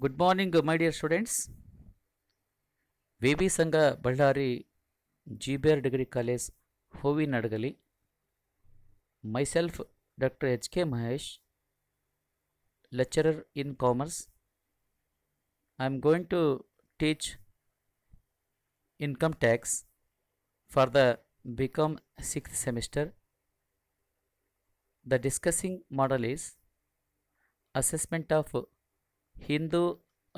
Good morning, my dear students. VB Sangha Baldari GBR Degree College, Hovi Nadagali. Myself, Dr. H.K. Mahesh, lecturer in commerce. I am going to teach income tax for the become sixth semester. The discussing model is assessment of Hindu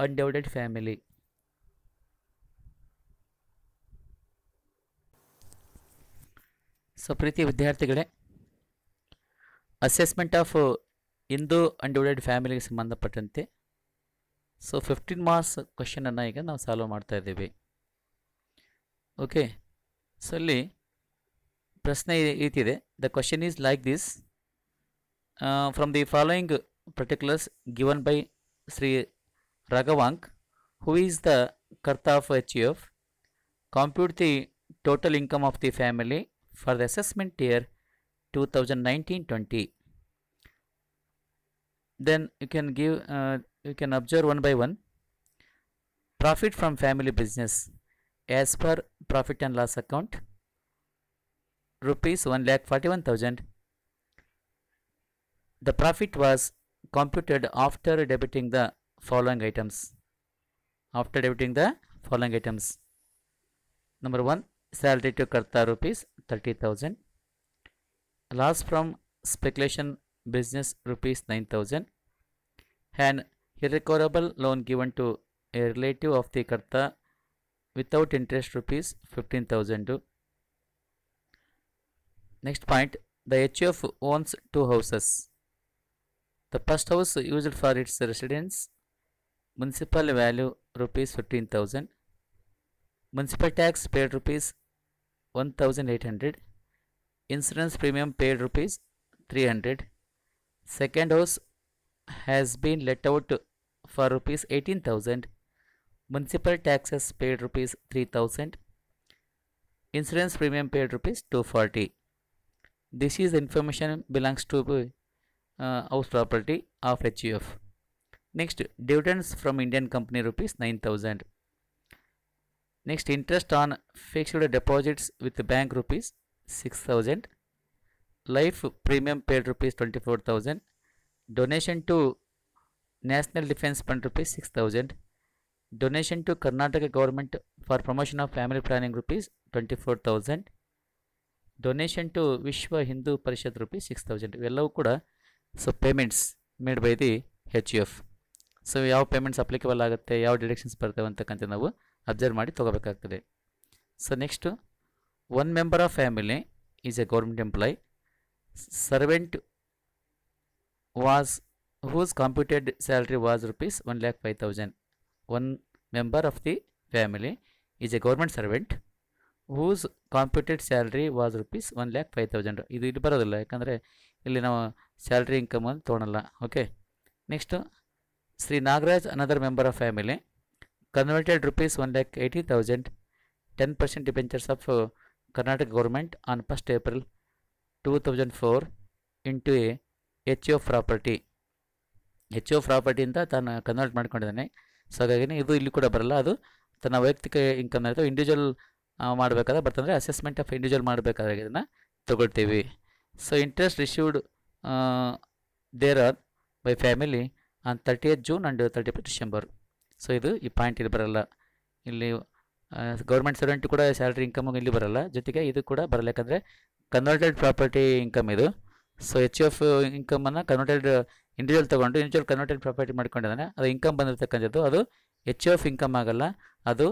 undivided family so ಪ್ರೀತಿ ವಿದ್ಯಾರ್ಥಿಗಳೇ assessment of Hindu undivided ಫ್ಯಾಮಿಲಿಗೆ ಸಂಬಂಧಪಟ್ಟಂತೆ so fifteen marks ಕ್ವಶನನ್ನು ಈಗ ನಾವು solve ಮಾಡ್ತಾ ಇದ್ದೀವಿ okay so ಅಲ್ಲಿ ಪ್ರಶ್ನೆ ಇದೆ the question is like this from the following particulars given by Sri Ragavank, who is the Karta of HUF, compute the total income of the family for the assessment year 2019-20. Then you can give, uh, you can observe one by one. Profit from family business as per profit and loss account rupees 1,41,000. The profit was computed after debiting the following items. After debiting the following items. Number 1. Salary to Karta rupees 30,000. Loss from speculation business rupees 9,000. And irrecoverable loan given to a relative of the Karta without interest rupees 15,000. Next point. The HF owns two houses the first house used for its residence, municipal value rupees 15,000, municipal tax paid rupees 1,800, insurance premium paid rupees 300. Second house has been let out for rupees 18,000, municipal taxes paid rupees 3,000, insurance premium paid rupees 240. This is information belongs to uh, house property of HUF. Next, dividends from Indian company rupees 9000. Next, interest on fixed deposits with the bank rupees 6000. Life premium paid rupees 24000. Donation to National Defense Fund rupees 6000. Donation to Karnataka government for promotion of family planning rupees 24000. Donation to Vishva Hindu Parishad rupees six thousand. Thousand ಇವೆಲ್ಲವೂ so payments made by the H U F so ಯಾವ payments applicable ಆಗುತ್ತೆ ಯಾವ directions ಬರ್ತವೆ ಅಂತಕ್ಕಂಥ ನಾವು observe ಮಾಡಿ ತೊಗೋಬೇಕಾಗ್ತದೆ so next one member of family is a government employee servant was whose computed salary was rupees one lakh five thousand one member of the family is a government servant whose computed salary was rupees one lakh five thousand ಇದು ಇಲ್ಲಿ ಬರೋದಿಲ್ಲ ಯಾಕಂದರೆ ಇಲ್ಲಿ ನಾವು salary income ಅಂತ ತೊಗೊಳಲ್ಲ okay next Shri Nagaraj another member of family converted rupees one lakh eighty thousand ten percent debentures of Karnataka government on first April two thousand four into a H O property H property ಅಂತ ತಾನು convert ಮಾಡ್ಕೊಂಡಿದ್ದಾನೆ so ಹಾಗಾಗಿ ಇದು ಇಲ್ಲಿ ಕೂಡ ಬರಲ್ಲ ಅದು ತನ್ನ ವೈಯಕ್ತಿಕ ಇನ್ಕಮ್ ಅಥವಾ ಇಂಡಿವಿಜುವಲ್ ಮಾಡಬೇಕಾದ್ರೆ ಬರ್ತಂದರೆ ಅಸೆಸ್ಮೆಂಟ್ ಆಫ್ ಇಂಡಿವಿಜುವಲ್ ಮಾಡಬೇಕಾದ್ರೆ ಇದನ್ನು ತೊಗೊಳ್ತೀವಿ so interest received there are by family on thirty June and thirty first December so ಇದು ಈ ಪಾಯಿಂಟ್ ಇಲ್ಲಿ ಬರಲ್ಲ ಇಲ್ಲಿ ಗೌರ್ಮೆಂಟ್ ಸ್ಟೂಡೆಂಟ್ ಕೂಡ ಸ್ಯಾಲ್ರಿ ಇನ್ಕಮ್ ಇಲ್ಲಿ ಬರಲ್ಲ ಜೊತೆಗೆ ಇದು ಕೂಡ ಬರಲ್ಲ ಯಾಕಂದರೆ ಕನ್ವರ್ಟೆಡ್ ಪ್ರಾಪರ್ಟಿ ಇನ್ಕಮ್ ಇದು ಸೊ ಎಚ್ ಎಫ್ ಇನ್ಕಮನ್ನು ಕನ್ವರ್ಟೆಡ್ ಇಂಡಿವಿಜುವಲ್ ತೊಗೊಂಡು ಇಂಡಿವಿಜುವಲ್ ಕನ್ವರ್ಟೆಡ್ ಪ್ರಾಪರ್ಟಿ ಮಾಡ್ಕೊಂಡಿದ್ದಾನೆ ಅದು ಇನ್ಕಮ್ ಬಂದಿರತಕ್ಕಂಥದ್ದು ಅದು ಎಚ್ ಎಫ್ ಇನ್ಕಮ್ ಆಗಲ್ಲ ಅದು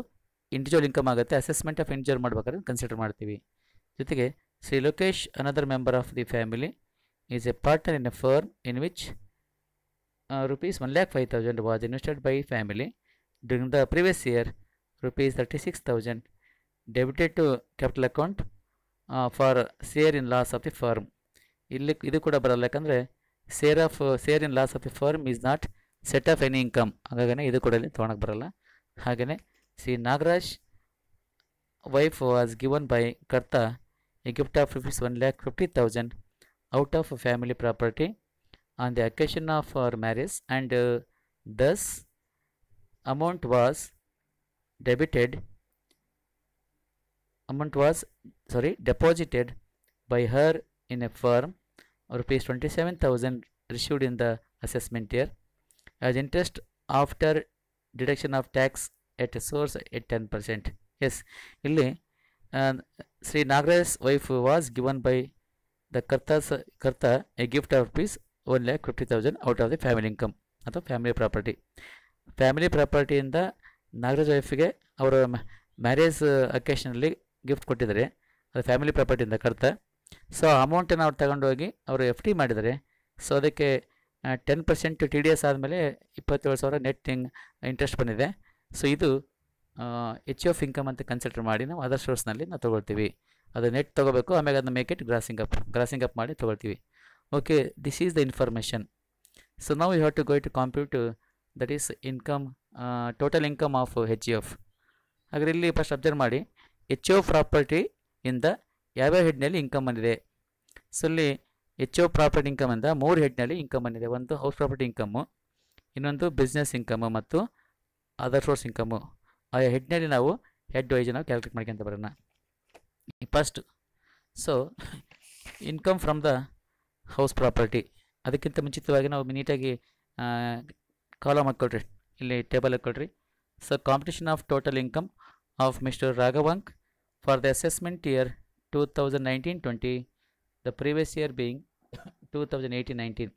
ಇಂಡಿವಿಜುವಲ್ ಇನ್ಕಮ್ ಆಗುತ್ತೆ ಅಸೆಸ್ಮೆಂಟ್ ಆಫ್ ಇಂಡಿವಿಜುವಲ್ ಮಾಡ್ಬೇಕಾದ್ರೆ ಕನ್ಸಿಡರ್ ಮಾಡ್ತೀವಿ ಜೊತೆಗೆ Shri Lokesh another member of the family is a partner in a firm in which rupees one lakh five thousand was invested by family during the previous year rupees thirty six thousand debited to capital account for share in loss of the firm ಇಲ್ಲಿ ಇದು ಕೂಡ ಬರಲ್ಲ ಯಾಕಂದರೆ share of share in loss of the firm is not set off any income ಹಾಗಾಗೇ ಇದು ಕೂಡ ಇಲ್ಲಿ ತೊಗೊಳಕ್ಕೆ ಬರಲ್ಲ ಹಾಗೆಯೇ See, Nagaraj wife was given by karta a gift of rupees lakh 50,000 out of family property on the occasion of her marriage and uh, thus amount was debited amount was sorry deposited by her in a firm rupees 27,000 received in the assessment year as interest after deduction of tax at source at ten percent as ಇಲ್ಲಿ Shri Nagaraj wife was given by the karta karta a gift of rupees one lakh fifty thousand out of the family income ಅಥವಾ family property family ಪ್ರಾಪರ್ಟಿಯಿಂದ ನಾಗರಾಜ್ ವೈಫಿಗೆ ಅವರ marriage ಅಕೇಶನಲ್ಲಿ gift ಕೊಟ್ಟಿದ್ದಾರೆ ಅದು family ಪ್ರಾಪರ್ಟಿಯಿಂದ ಕರ್ತ so ಅಮೌಂಟನ್ನು ಅವ್ರು ತಗೊಂಡು ಹೋಗಿ ಅವರು ಎಫ್ ಡಿ ಮಾಡಿದ್ದಾರೆ ಸೊ ಅದಕ್ಕೆ ten percent T D S ಆದಮೇಲೆ ಇಪ್ಪತ್ತೇಳು ಸಾವಿರ ನೆಟ್ ಇಂಗ್ ಇಂಟ್ರೆಸ್ಟ್ ಬಂದಿದೆ ಸೊ ಇದು ಎಚ್ ಎಫ್ ಇನ್ಕಮ್ ಅಂತ ಕನ್ಸಿಡರ್ ಮಾಡಿ ನಾವು ಅದರ್ ಸೋರ್ಸ್ನಲ್ಲಿ ನಾವು ತೊಗೊಳ್ತೀವಿ ಅದು ನೆಟ್ ತೊಗೋಬೇಕು ಆಮೇಲೆ ಅದನ್ನ make it grossing up grossing up ಮಾಡಿ ತೊಗೊಳ್ತೀವಿ okay this is the information so ನಾವು you have to go to compute that is income total income of H E F ಹಾಗಾದ್ರೆ ಇಲ್ಲಿ ಫಸ್ಟ್ ಅಬ್ಸರ್ವ್ ಮಾಡಿ ಎಚ್ ಓ ಪ್ರಾಪರ್ಟಿ ಇಂದ ಯಾವ್ಯಾವ ಹೆಡ್ನಲ್ಲಿ income ಬಂದಿದೆ ಸೊ ಇಲ್ಲಿ ಎಚ್ ಓ ಪ್ರಾಪರ್ಟಿ ಇನ್ಕಮ್ ಅಂದ ಮೂರು ಹೆಡ್ನಲ್ಲಿ ಇನ್ಕಮ್ ಬಂದಿದೆ ಒಂದು ಹೌಸ್ ಪ್ರಾಪರ್ಟಿ ಇನ್ಕಮ್ಮು ಇನ್ನೊಂದು ಬಿಸ್ನೆಸ್ ಇನ್ಕಮ್ಮು ಮತ್ತು ಅದರ್ ಸೋರ್ಸ್ ಇನ್ಕಮು ಆ ಹೆಡ್ನಲ್ಲಿ ನಾವು ಹೆಡ್ ವೈಸ್ ನಾವು ಕ್ಯಾಲ್ಕುಲೇಟ್ ಮಾಡ್ಕೊಂತ ಬರೋಣ first so income from the house property ಅದಕ್ಕಿಂತ ಮುಂಚಿತವಾಗಿ ನಾವು ನೀಟಾಗಿ ಕಾಲಮ್ ಹಾಕ್ಕೊಳ್ರಿ ಇಲ್ಲಿ ಟೇಬಲ್ ಹಾಕ್ಕೊಳ್ರಿ so computation of total income of mister Raghavan for the assessment year two thousand nineteen twenty the previous year being two thousand eighteen nineteen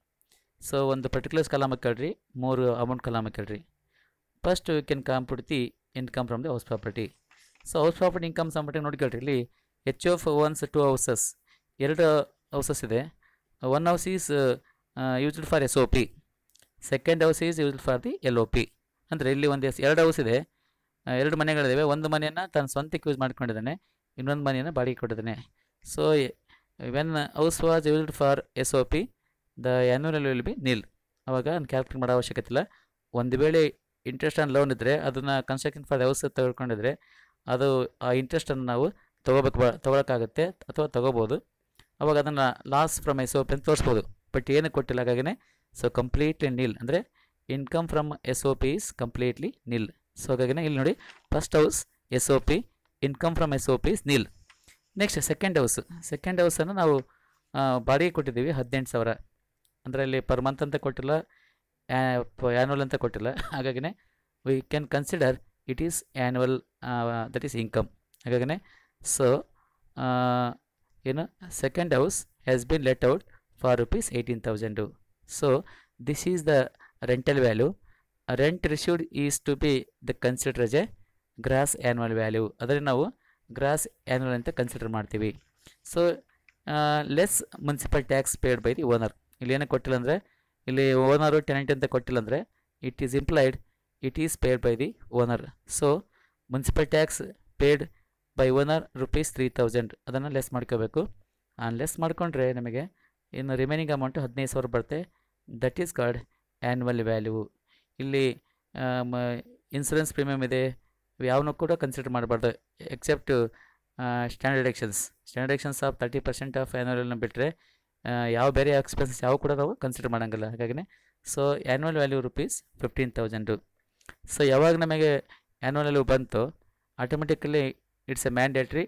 so ಒಂದು particulars column ಹಾಕ್ಕೊಳ್ರಿ ಮೂರು ಅಮೌಂಟ್ ಕಲಾಮ್ ಹಾಕ್ಕೊಳ್ರಿ first you can compute the income from the house property so house property income ಸಂಬಂಧ ನೋಡ್ಕೊಳ್ರಿ ಇಲ್ಲಿ H of owns two houses ಎರಡು houses ಇದೆ one house is used for S O P second house is used for the L O P ಅಂದರೆ ಇಲ್ಲಿ ಒಂದು ಎರಡು house ಇದೆ ಎರಡು ಮನೆಗಳಿದ್ದಾವೆ ಒಂದು ಮನೆಯನ್ನು ತನ್ನ ಸ್ವಂತಕ್ಕೆ ಯೂಸ್ ಮಾಡ್ಕೊಂಡಿದ್ದಾನೆ ಇನ್ನೊಂದು ಮನೆಯನ್ನು ಬಾಡಿಗೆ ಕೊಟ್ಟಿದ್ದಾನೆ so when house was used for S O P the annual will be nil ಅವಾಗ ನಾನು ಕ್ಯಾಲ್ಕುಲೇಟ್ ಮಾಡೋ ಅವಶ್ಯಕತೆ ಇಲ್ಲ ಒಂದು ವೇಳೆ ಇಂಟ್ರೆಸ್ಟ್ ಆನ್ ಲೋನ್ ಇದ್ದರೆ ಅದನ್ನು ಕನ್ಸ್ಟ್ರಕ್ಷನ್ ಫಾರ್ ಹೌಸ್ ತೆಗೆದುಕೊಂಡಿದ್ರೆ ಅದು ಆ ಇಂಟ್ರೆಸ್ಟನ್ನು ನಾವು ತೊಗೋಬೇಕು ತೊಗೊಳಕ್ಕಾಗುತ್ತೆ ಅಥವಾ ತೊಗೋಬೋದು ಅವಾಗ ಅದನ್ನು loss from S O P ಅಂತ ತೋರಿಸ್ಬೋದು ಬಟ್ ಏನು ಕೊಟ್ಟಿಲ್ಲ ಹಾಗಾಗಿನೇ ಸೊ ಕಂಪ್ಲೀಟ್ಲಿ ನಿಲ್ ಅಂದರೆ income from S O P is completely nil so ಹಾಗಾಗಿನೇ ಇಲ್ಲಿ ನೋಡಿ first house S O P income from S O P is nil next second house second ಹೌಸನ್ನು ನಾವು ಬಾಡಿಗೆ ಕೊಟ್ಟಿದ್ದೀವಿ ಹದಿನೆಂಟು ಸಾವಿರ ಅಂದರೆ ಅಲ್ಲಿ ಪರ್ ಮಂತ್ ಅಂತ ಕೊಟ್ಟಿಲ್ಲ ಆ್ಯನ್ಯುವಲ್ ಅಂತ ಕೊಟ್ಟಿಲ್ಲ ಹಾಗಾಗಿ we can consider it is annual that is income ಹಾಗಾಗಿ ಸೊ ಏನು second house has been let out for rupees eighteen thousand so this is the rental value rent received is to be the consider J gross annual value ಅದರಲ್ಲಿ ನಾವು gross annual ಅಂತ consider ಮಾಡ್ತೀವಿ so less municipal tax paid by the owner ಇಲ್ಲಿ ಏನಕ್ಕೆ ಕೊಟ್ಟಿಲ್ಲ ಅಂದರೆ ಇಲ್ಲಿ owner tenant ಅಂತ ಕೊಟ್ಟಿಲ್ಲ ಅಂದರೆ it is implied it is paid by the owner so municipal tax paid by owner rupees three thousand ಅದನ್ನು ಲೆಸ್ ಮಾಡ್ಕೋಬೇಕು ಲೆಸ್ ಮಾಡಿಕೊಂಡ್ರೆ ನಮಗೆ ಇನ್ನು ರಿಮೈನಿಂಗ್ ಅಮೌಂಟ್ ಹದಿನೈದು ಸಾವಿರ ಬರುತ್ತೆ that is called annual value ಇಲ್ಲಿ ಇನ್ಸೂರೆನ್ಸ್ ಪ್ರೀಮಿಯಮ್ ಇದೆ ಯಾವನ್ನೂ ಕೂಡ ಕನ್ಸಿಡರ್ ಮಾಡಬಾರ್ದು except standard deductions standard deductions of thirty percent of ಆ್ಯನ್ಯುವಲ್ನ ಬಿಟ್ಟರೆ ಯಾವ ಬೇರೆ ಎಕ್ಸ್ಪೆನ್ಸಸ್ ಯಾವ ಕೂಡ ನಾವು ಕನ್ಸಿಡರ್ ಮಾಡೋಂಗಿಲ್ಲ ಹಾಗಾಗಿನೇ so annual value rupees fifteen thousand so ಯಾವಾಗ ನಮಗೆ ಆ್ಯನ್ಯುವಲ್ ವ್ಯಾಲ್ಯೂ ಬಂತು automatically it's a mandatory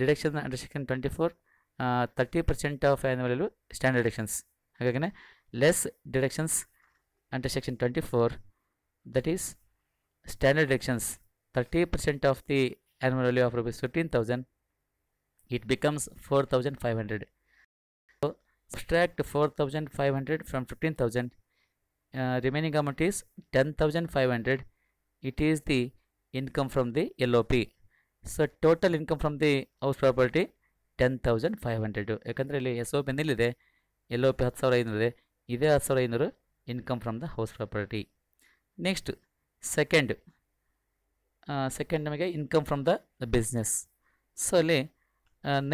deduction under section twenty four thirty percent of annual value standard deductions ಹಾಗಾಗಿ less deductions under section twenty four that is standard deductions thirty percent of the annual value of rupees fifteen thousand it becomes four thousand five hundred four thousand five hundred from subtract 4500 from ten uh, five hundred it is the income from the L the P so total income from the house property ten thousand five hundred ಯಾಕಂದರೆ ಇಲ್ಲಿ S O P ನಿಲ್ಲಿದೆ L O P ಹತ್ತು ಸಾವಿರ ಐನೂರಿದೆ ಇದೇ ಹತ್ತು ಸಾವಿರ ಐನೂರು income from the house property next second second ನಮಗೆ income from the business so ಅಲ್ಲಿ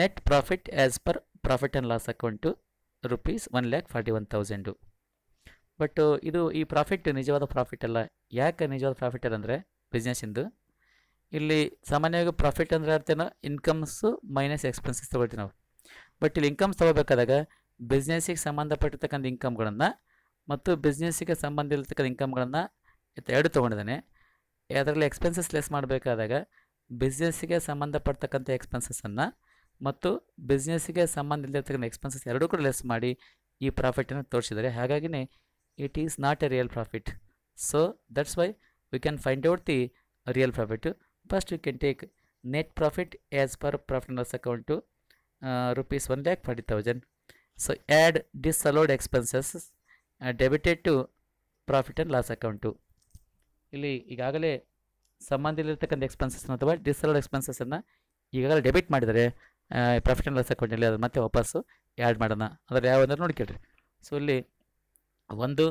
net profit as per profit and loss account rupees one lakh forty one thousand but ಇದು ಈ ಪ್ರಾಫಿಟ್ ನಿಜವಾದ ಪ್ರಾಫಿಟ್ ಅಲ್ಲ ಯಾಕೆ ನಿಜವಾದ ಪ್ರಾಫಿಟ್ ಅಂದರೆ ಬಿಸ್ನೆಸ್ಸಿಂದು ಇಲ್ಲಿ ಸಾಮಾನ್ಯವಾಗಿ ಪ್ರಾಫಿಟ್ ಅಂದರೆ ಅರ್ಥನ ಇನ್ಕಮ್ಸು ಮೈನಸ್ ಎಕ್ಸ್ಪೆನ್ಸಸ್ ತೊಗೊಳ್ತೀವಿ ನಾವು ಬಟ್ ಇಲ್ಲಿ ಇನ್ಕಮ್ಸ್ ತೊಗೋಬೇಕಾದಾಗ ಬಿಸ್ನೆಸ್ಸಿಗೆ ಸಂಬಂಧಪಟ್ಟಿರ್ತಕ್ಕಂಥ ಇನ್ಕಮ್ಗಳನ್ನು ಮತ್ತು ಬಿಸ್ನೆಸ್ಸಿಗೆ ಸಂಬಂಧ ಇರತಕ್ಕಂಥ ಇನ್ಕಮ್ಗಳನ್ನು ಎರಡು ತೊಗೊಂಡಿದ್ದಾನೆ ಅದರಲ್ಲಿ ಎಕ್ಸ್ಪೆನ್ಸಸ್ ಲೆಸ್ ಮಾಡಬೇಕಾದಾಗ ಬಿಸ್ನೆಸ್ಸಿಗೆ ಸಂಬಂಧಪಡ್ತಕ್ಕಂಥ ಎಕ್ಸ್ಪೆನ್ಸಸ್ಸನ್ನು ಮತ್ತು ಬಿಸ್ನೆಸ್ಗೆ ಸಂಬಂಧ ಇಲ್ಲದಿರ್ತಕ್ಕಂಥ ಎಕ್ಸ್ಪೆನ್ಸಸ್ ಎರಡೂ ಕೂಡ ಲೆಸ್ ಮಾಡಿ ಈ ಪ್ರಾಫಿಟನ್ನು ತೋರಿಸಿದ್ದಾರೆ ಹಾಗಾಗಿನೇ it is not a real profit so that's why we can find out the real profit first you can take net profit as per profit loss account rupees one lakh forty thousand so add disallowed expenses debited to profit and loss account ಇಲ್ಲಿ ಈಗಾಗಲೇ ಸಂಬಂಧ expenses ಎಕ್ಸ್ಪೆನ್ಸಸ್ನ ಅಥವಾ ಡಿಸಲೋಡ್ ಎಕ್ಸ್ಪೆನ್ಸಸ್ಸನ್ನು ಈಗಾಗಲೇ debit ಮಾಡಿದರೆ profit and loss ಅಕೌಂಟಲ್ಲಿ ಅದನ್ನು ಮತ್ತೆ ವಾಪಸ್ಸು ಆ್ಯಡ್ ಮಾಡೋಣ ಅದರಲ್ಲಿ ಯಾವ ನೋಡಿ ನೋಡ್ಕೊಳ್ರಿ ಸೊ ಇಲ್ಲಿ ಒಂದು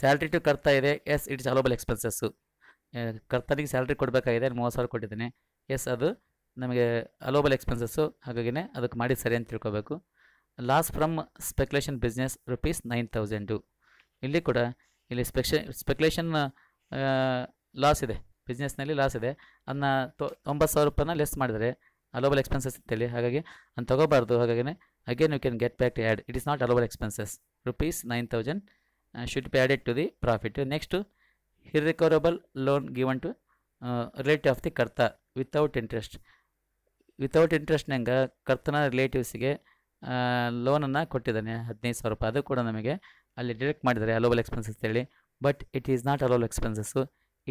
ಸ್ಯಾಲ್ರಿ ಟು ಕರ್ತಾ ಇದೆ ಎಸ್ ಇಟ್ಸ್ ಅಲೋಬಲ್ ಎಕ್ಸ್ಪೆನ್ಸಸ್ಸು ಕರ್ತನಿಗೆ ಸ್ಯಾಲ್ರಿ ಕೊಡಬೇಕಾಗಿದೆ ಮೂವತ್ತು ಸಾವಿರ ಕೊಟ್ಟಿದ್ದೀನಿ ಎಸ್ ಅದು ನಮಗೆ ಅಲೋಬಲ್ ಎಕ್ಸ್ಪೆನ್ಸಸ್ಸು ಹಾಗಾಗಿನೇ ಅದಕ್ಕೆ ಮಾಡಿ ಸರಿ ಅಂತ ತಿಳ್ಕೊಬೇಕು loss from speculation business rupees nine thousand ಇಲ್ಲಿ ಕೂಡ ಇಲ್ಲಿ ಸ್ಪೆಕ್ಷ ಸ್ಪೆಕ್ಯುಲೇಷನ್ ಲಾಸ್ ಇದೆ ಬಿಸ್ನೆಸ್ನಲ್ಲಿ ಲಾಸ್ ಇದೆ ಅದನ್ನ ತೊಂಬತ್ತು ಸಾವಿರ ರೂಪಾಯಿನ ಲೆಸ್ ಮಾಡಿದರೆ ಅಲೋಬಲ್ ಎಕ್ಸ್ಪೆನ್ಸಸ್ ಹೇಳಿ ಹಾಗಾಗಿ ನಾನು ತಗೋಬಾರ್ದು ಹಾಗಾಗಿ again you can get back to add it is not allowable expenses rupees nine thousand should be added to the profit next irrecoverable loan given to relative of the karta without interest without ಇಂಟ್ರೆಸ್ಟ್ನಂಗೆ ಕರ್ತನ ರಿಲೇಟಿವ್ಸಿಗೆ ಲೋನನ್ನು ಕೊಟ್ಟಿದ್ದಾನೆ ಹದಿನೈದು ಸಾವಿರ ರೂಪಾಯಿ ಅದು ಕೂಡ ನಮಗೆ ಅಲ್ಲಿ ಡಿರೆಕ್ಟ್ ಮಾಡಿದ್ದಾರೆ ಅಲೋಬಲ್ ಎಕ್ಸ್ಪೆನ್ಸಸ್ ಹೇಳಿ but it is not allowable expenses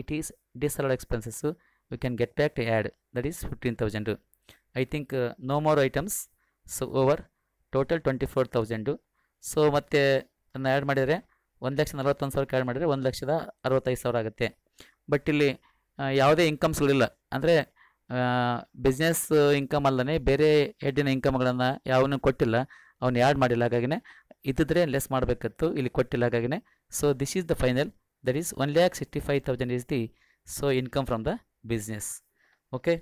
it is disallowed expenses we can get back to add that is fifteen thousand I think no more items so over total twenty four thousand so ಮತ್ತೆ ಅದನ್ನು add ಮಾಡಿದರೆ ಒಂದು ಲಕ್ಷ ನಲವತ್ತೊಂದು ಸಾವಿರಕ್ಕೆ add ಮಾಡಿದರೆ ಒಂದು ಲಕ್ಷದ ಅರವತ್ತೈದು ಸಾವಿರ ಆಗುತ್ತೆ ಬಟ್ ಇಲ್ಲಿ ಯಾವುದೇ ಇನ್ಕಮ್ಸ್ಗಳಿಲ್ಲ ಅಂದರೆ ಬಿಸ್ನೆಸ್ ಇನ್ಕಮ್ ಅಲ್ಲದೆ ಬೇರೆ ಹೆಡ್ಡಿನ ಇನ್ಕಮ್ಗಳನ್ನು ಯಾವನ್ನೂ ಕೊಟ್ಟಿಲ್ಲ ಅವ್ನು ಆ್ಯಡ್ ಮಾಡಿಲ್ಲ ಹಾಗಾಗಿನೇ ಇದ್ದಿದ್ರೆ ಲೆಸ್ ಮಾಡಬೇಕಿತ್ತು ಇಲ್ಲಿ ಕೊಟ್ಟಿಲ್ಲ ಹಾಗಾಗಿನೇ so this is the final that is one lakh sixty five thousand is the so income from the business okay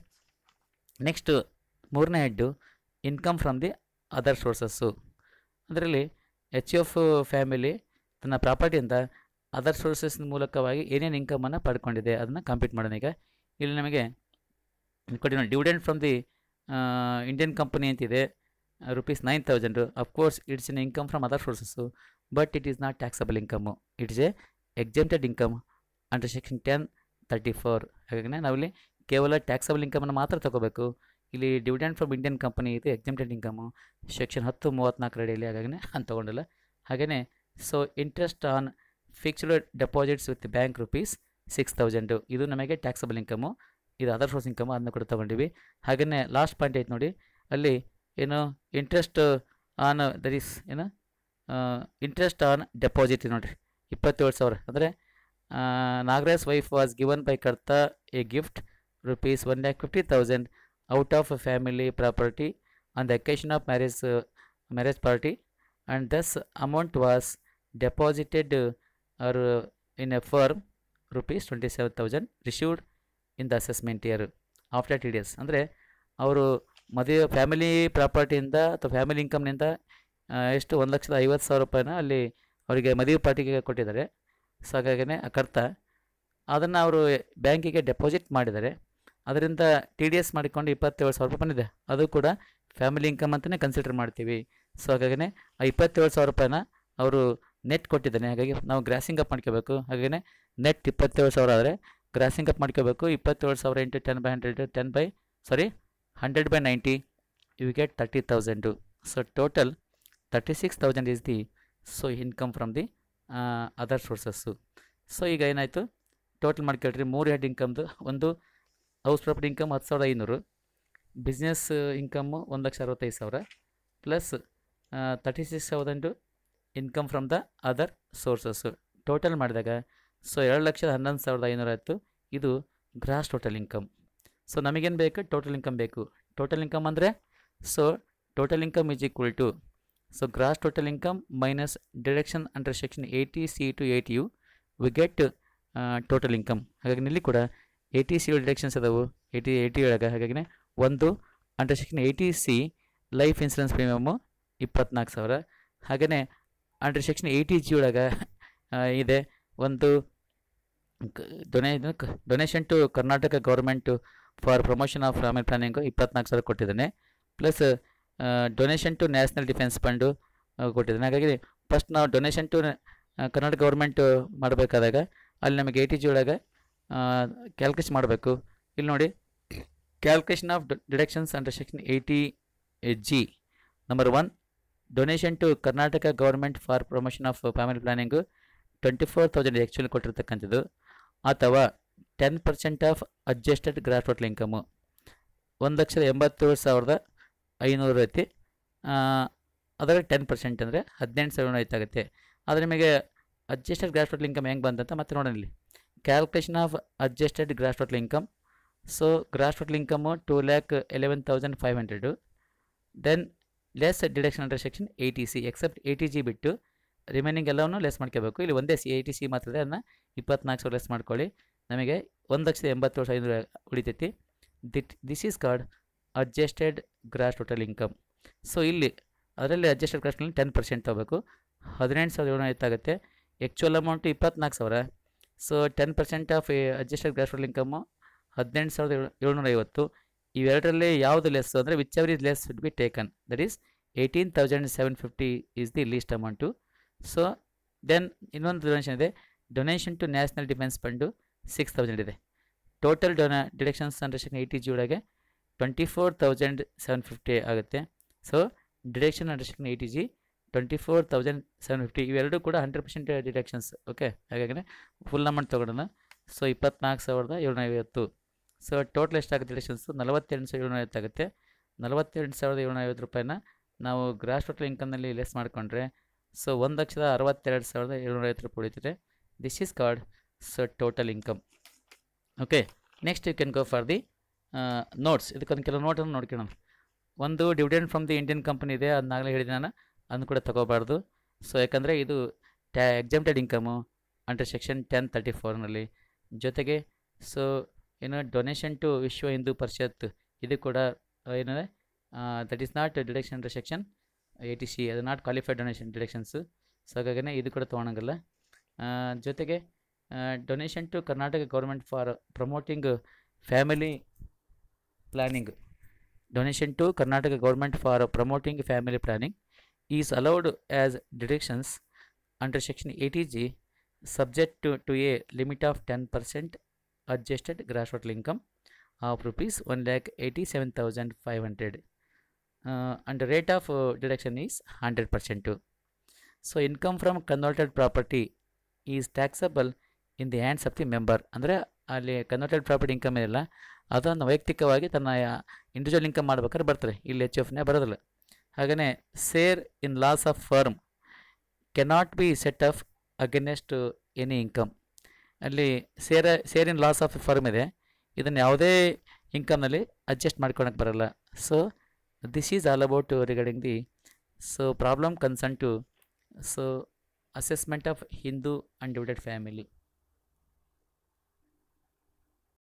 next ಮೂರನೇ head income from the other sources ಅದರಲ್ಲಿ ಎಚ್ ಎಫ್ ಫ್ಯಾಮಿಲಿ ತನ್ನ ಪ್ರಾಪರ್ಟಿಯಿಂದ ಅದರ್ ಸೋರ್ಸಸ್ ಮೂಲಕವಾಗಿ ಏನೇನು ಇನ್ಕಮನ್ನು ಪಡ್ಕೊಂಡಿದೆ ಅದನ್ನು complete ಮಾಡೋಣ ಈಗ ಇಲ್ಲಿ ನಮಗೆ ಕೊಟ್ಟಿನ dividend from the Indian company ಅಂತಿದೆ rupees nine thousand of course it's in income from other sources but it is not taxable income it's a exempted income under section ten thirty four ಹಾಗಾಗಿ ನಾವಿಲ್ಲಿ ಕೇವಲ taxable ಇನ್ಕಮನ್ನು ಮಾತ್ರ ತಗೋಬೇಕು ಇಲ್ಲಿ dividend from Indian company ಇದು ಎಕ್ಸಿಮ್ಟೆಡ್ income section ಹತ್ತು ಮೂವತ್ತ್ನಾಲ್ಕು ಅಡಿಯಲ್ಲಿ ಹಾಗಾಗಿ ಅಂತ ತೊಗೊಂಡಿಲ್ಲ ಹಾಗೆಯೇ so interest on fixed deposits with bank rupees six thousand ಇದು ನಮಗೆ ಟ್ಯಾಕ್ಸಬಲ್ ಇನ್ಕಮು ಇದು ಅದರ್ ಸೋರ್ಸ್ ಇನ್ಕಮು ಅದನ್ನು ಕೂಡ ತೊಗೊಂಡಿವಿ ಹಾಗೆಯೇ ಲಾಸ್ಟ್ ಪಾಯಿಂಟ್ ಐತೆ ನೋಡಿ ಅಲ್ಲಿ ಏನು ಇಂಟ್ರೆಸ್ಟ್ ಆನ್ ದರ್ ಈಸ್ ಏನು ಇಂಟ್ರೆಸ್ಟ್ ಆನ್ ಡೆಪಾಸಿಟ್ ನೋಡಿರಿ ಇಪ್ಪತ್ತೇಳು ಸಾವಿರ ಅಂದರೆ Nagaraj wife was given by karta a gift rupees one lakh fifty thousand out of family property on the occasion of marriage marriage party and thus amount was deposited or in a firm rupees twenty seven thousand received in the assessment year after T D S ಅಂದರೆ ಅವರು ಮದುವೆ family ಪ್ರಾಪರ್ಟಿಯಿಂದ ಅಥವಾ family ಇನ್ಕಮ್ನಿಂದ ಎಷ್ಟು ಒಂದು ಲಕ್ಷದ ಐವತ್ತು ಸಾವಿರ ರೂಪಾಯಿನ ಅಲ್ಲಿ ಅವರಿಗೆ ಮದುವೆ ಪಾರ್ಟಿಗೆ ಕೊಟ್ಟಿದ್ದಾರೆ ಸೊ ಹಾಗಾಗಿ ಕರ್ತ ಅದನ್ನು ಅವರು ಬ್ಯಾಂಕಿಗೆ ಡೆಪಾಸಿಟ್ ಮಾಡಿದ್ದಾರೆ ಅದರಿಂದ ಟಿ ಡಿ ಎಸ್ ಮಾಡಿಕೊಂಡು ಇಪ್ಪತ್ತೇಳು ಸಾವಿರ ರೂಪಾಯಿ ಬಂದಿದೆ ಅದು ಕೂಡ ಫ್ಯಾಮಿಲಿ ಇನ್ಕಮ್ ಅಂತಲೇ ಕನ್ಸಿಡರ್ ಮಾಡ್ತೀವಿ ಸೊ ಹಾಗಾಗಿ ಆ ಇಪ್ಪತ್ತೇಳು ಸಾವಿರ ರೂಪಾಯಿನ ಅವರು ನೆಟ್ ಕೊಟ್ಟಿದ್ದಾನೆ ಹಾಗಾಗಿ ನಾವು ಗ್ರಾಸಿಂಗ್ ಅಪ್ ಮಾಡ್ಕೋಬೇಕು ಹಾಗೆಯೇ ನೆಟ್ ಇಪ್ಪತ್ತೇಳು ಸಾವಿರ ಆದರೆ ಗ್ರಾಸಿಂಗ್ ಅಪ್ ಮಾಡ್ಕೋಬೇಕು ಇಪ್ಪತ್ತೇಳು ಸಾವಿರ into ten by hundred ten by sorry hundred by ninety you get thirty thousand so total thirty six thousand is the so income from the other sources so ಈಗ ಏನಾಯಿತು total ಮಾಡ್ಕೊಳ್ರಿ ಮೂರು head ಇನ್ಕಮ್ದು ಒಂದು house property income ಹತ್ತು ಸಾವಿರದ ಐನೂರು business income uh, ಒಂದು ಲಕ್ಷ ಅರವತ್ತೈದು ಸಾವಿರ plus thirty six thousand income from the other sources total ಮಾಡಿದಾಗ ಸೊ ಎರಡು ಲಕ್ಷದ ಹನ್ನೊಂದು ಸಾವಿರದ ಐನೂರ ಆಯಿತು ಇದು ಗ್ರಾಸ್ ಟೋಟಲ್ ಇನ್ಕಮ್ ಸೊ ನಮಗೇನು ಬೇಕು ಟೋಟಲ್ ಇನ್ಕಮ್ ಬೇಕು ಟೋಟಲ್ ಇನ್ಕಮ್ ಅಂದರೆ so total income is equal to so gross total income minus deduction under section eighty C to eighty U we get total income ಹಾಗಾಗಿ ಇಲ್ಲಿ ಕೂಡ eighty C deductions ಅದಾವು eighty eighty ಒಳಗೆ ಹಾಗಾಗಿ ಒಂದು under section eighty C life insurance premium ಇಪ್ಪತ್ನಾಲ್ಕು ಸಾವಿರ ಹಾಗೆಯೇ ಅಂಡರ್ ಸೆಕ್ಷನ್ ಏಯ್ಟಿ ಜಿ ಒಳಗೆ ಇದೆ ಒಂದು donation donation to Karnataka government for promotion of family planning ಇಪ್ಪತ್ನಾಲ್ಕು ಸಾವಿರ ಕೊಟ್ಟಿದ್ದಾನೆ plus donation to national defence fund ಕೊಟ್ಟಿದ್ದಾನೆ ಹಾಗಾಗಿ ಫಸ್ಟ್ ನಾವು ಡೊನೇಷನ್ ಟು ಕರ್ನಾಟಕ ಗೌರ್ಮೆಂಟು ಮಾಡಬೇಕಾದಾಗ ಅಲ್ಲಿ ನಮಗೆ ಏಯ್ಟಿ ಜಿ ಒಳಗೆ ಕ್ಯಾಲ್ಕುಲೇಷನ್ ಮಾಡಬೇಕು ಇಲ್ಲಿ ನೋಡಿ calculation of deductions under section eighty G number one donation to Karnataka government for promotion of family planning twenty four thousand actually ಕೊಟ್ಟಿರ್ತಕ್ಕಂಥದ್ದು ಅಥವಾ ten percent of adjusted gross total income ಒಂದು ಲಕ್ಷದ ಎಂಬತ್ತೇಳು ಸಾವಿರದ ಐನೂರು ಐತಿ ಅದರಲ್ಲಿ ಟೆನ್ ಪರ್ಸೆಂಟ್ ಅಂದರೆ ಹದಿನೆಂಟು ಸಾವಿರ ಐತಾಗುತ್ತೆ ಆದರೆ ನಿಮಗೆ ಅಡ್ಜಸ್ಟೆಡ್ ಗ್ರಾಸ್ ಟೋಟಲ್ ಇನ್ಕಮ್ ಹೆಂಗೆ ಬಂತಂತ ಮತ್ತೆ ನೋಡೋಣ ಇಲ್ಲಿ calculation of gross income so gross gross total two lakh eleven thousand five hundred then less Then under section eighty C except eighty G ಬಿಟ್ಟು ರಿಮೈನಿಂಗ್ ಎಲ್ಲವನ್ನು ಲೆಸ್ ಮಾಡ್ಕೋಬೇಕು ಇಲ್ಲಿ ಒಂದೇ ಸಿ ಐ ಟಿ ಸಿ ಮಾತ್ರ ಅದನ್ನು ಇಪ್ಪತ್ನಾಲ್ಕು ಸಾವಿರ ಲೆಸ್ ಮಾಡ್ಕೊಳ್ಳಿ ನಮಗೆ ಒಂದು ಲಕ್ಷದ ಎಂಬತ್ತೇಳು ಸಾವಿರ ಉಳಿತೈತಿ this this is called adjusted gross total income so ಇಲ್ಲಿ ಅದರಲ್ಲಿ ಅಡ್ಜಸ್ಟೆಡ್ ಗ್ರಾಸ್ನಲ್ಲಿ ಟೆನ್ ಪರ್ಸೆಂಟ್ ತೊಗೋಬೇಕು ಹದಿನೆಂಟು ಸಾವಿರ ಏಳು ಎತ್ತಾಗುತ್ತೆ ಆ್ಯಕ್ಚುಯಲ್ ಅಮೌಂಟು ಇಪ್ಪತ್ನಾಲ್ಕು ಸಾವಿರ so ten percent of adjusted gross income income ಹದಿನೆಂಟು ಸಾವಿರದ ಏಳು ಏಳ್ನೂರ ಐವತ್ತು ಇವೆರಡರಲ್ಲಿ ಯಾವುದು ಲೆಸ್ ಅಂದರೆ whichever is less would be taken that is eighteen thousand seven fifty is the least amount so then ಇನ್ನೊಂದು ಡೊನೇಷನ್ ಇದೆ donation to national defence fund six thousand ಇದೆ total donation deductions and restriction eighty G ಒಳಗೆ twenty four thousand seven fifty ಆಗುತ್ತೆ so deduction and restriction eighty G twenty four thousand seven fifty ಇವೆರಡೂ ಕೂಡ hundred percent deductions okay ಹಾಗಾಗಿ full amount ತೊಗೊಳೋಣ so ಇಪ್ಪತ್ನಾಲ್ಕು ಸಾವಿರದ ಏಳ್ನೂರ ಸೊ ಟೋಟಲ್ ಎಷ್ಟಾಗುತ್ತೆ ಡಿಡಕ್ಷನ್ಸು ನಲವತ್ತೆರಡು ಸಾವಿರದ ಏಳ್ನೂರ ಆಗುತ್ತೆ ನಲವತ್ತೆರಡು ಸಾವಿರದ ಏಳ್ನೂರೈವತ್ತು ರೂಪಾಯಿನ ನಾವು ಗ್ರಾಸ್ ಟೋಟಲ್ ಇನ್ಕಮ್ನಲ್ಲಿ ಲೆಸ್ ಮಾಡಿಕೊಂಡ್ರೆ ಸೊ ಒಂದು ಲಕ್ಷದ ಅರವತ್ತೆರಡು ಸಾವಿರದ ಏಳ್ನೂರೈವತ್ತು ರೂಪಾಯಿ ಉಳಿತಿದೆ this is called so total income okay next you can go for the notes ಇದಕ್ಕೊಂದು ಕೆಲವು ನೋಟನ್ನು ನೋಡ್ಕೊಳೋಣ ಒಂದು dividend from the Indian company ಇದೆ ಅದನ್ನಾಗಲೇ ಹೇಳಿದೆ ನಾನು ಅದನ್ನು ಕೂಡ ತಗೋಬಾರ್ದು ಸೊ ಯಾಕಂದರೆ ಇದು ಟ್ಯಾ exempted income under section ten thirty ಫೋರ್ನಲ್ಲಿ ಜೊತೆಗೆ ಸೊ ಏನು ಡೊನೇಷನ್ ಟು ವಿಶ್ವ ಹಿಂದೂ ಪರಿಷತ್ ಇದು ಕೂಡ ಏನಂದರೆ that is not deduction under section T C ಅದು not qualified donation deductions so ಹಾಗಾಗಿ ಇದು ಕೂಡ ತೊಗೊಳಂಗಿಲ್ಲ ಜೊತೆಗೆ donation to Karnataka government for promoting family planning donation to Karnataka government for promoting family planning is allowed as deductions under section 80G subject to, to a limit of 10% adjusted gross total income of rupees 1,87,500 uh, and the rate of uh, deduction is 100% So income from converted property is taxable in the hands of the member andre ಅಲ್ಲಿ converted property income ಏನಿಲ್ಲ ಅದನ್ನು ವೈಯಕ್ತಿಕವಾಗಿ ತನ್ನ individual income ಮಾಡ್ಬೇಕಾದ್ರೆ ಬರ್ತಾರೆ ಇಲ್ಲಿ H ಎಫ್ನೇ ಬರೋದಿಲ್ಲ ಹಾಗೆಯೇ share in loss of firm cannot be set off against any income ಅಲ್ಲಿ ಸೇರ share in loss of firm ಇದೆ ಇದನ್ನು ಯಾವುದೇ ಇನ್ಕಮ್ನಲ್ಲಿ ಅಡ್ಜಸ್ಟ್ ಮಾಡ್ಕೊಳಕ್ಕೆ ಬರಲ್ಲ so this is all about regarding the so problem concern to so assessment of Hindu undivided family